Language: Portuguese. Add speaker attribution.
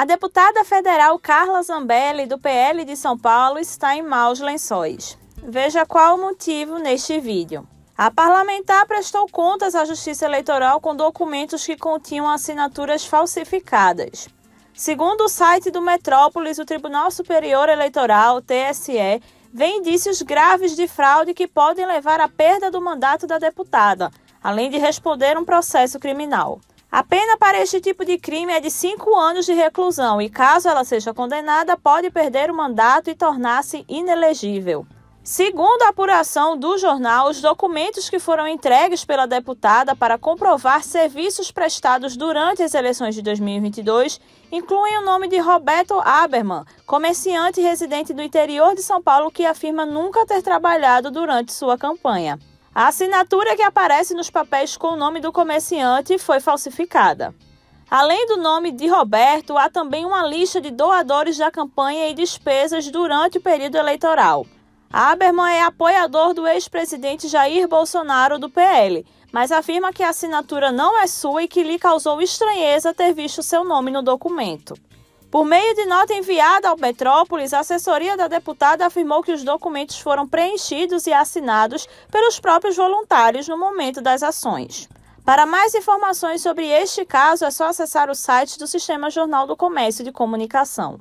Speaker 1: A deputada federal Carla Zambelli, do PL de São Paulo, está em maus lençóis. Veja qual o motivo neste vídeo. A parlamentar prestou contas à Justiça Eleitoral com documentos que continham assinaturas falsificadas. Segundo o site do Metrópolis, o Tribunal Superior Eleitoral, TSE, vem indícios graves de fraude que podem levar à perda do mandato da deputada, além de responder um processo criminal. A pena para este tipo de crime é de cinco anos de reclusão e, caso ela seja condenada, pode perder o mandato e tornar-se inelegível. Segundo a apuração do jornal, os documentos que foram entregues pela deputada para comprovar serviços prestados durante as eleições de 2022 incluem o nome de Roberto Aberman, comerciante residente do interior de São Paulo que afirma nunca ter trabalhado durante sua campanha. A assinatura que aparece nos papéis com o nome do comerciante foi falsificada. Além do nome de Roberto, há também uma lista de doadores da campanha e despesas durante o período eleitoral. Aberman é apoiador do ex-presidente Jair Bolsonaro do PL, mas afirma que a assinatura não é sua e que lhe causou estranheza ter visto seu nome no documento. Por meio de nota enviada ao Petrópolis, a assessoria da deputada afirmou que os documentos foram preenchidos e assinados pelos próprios voluntários no momento das ações. Para mais informações sobre este caso, é só acessar o site do Sistema Jornal do Comércio de Comunicação.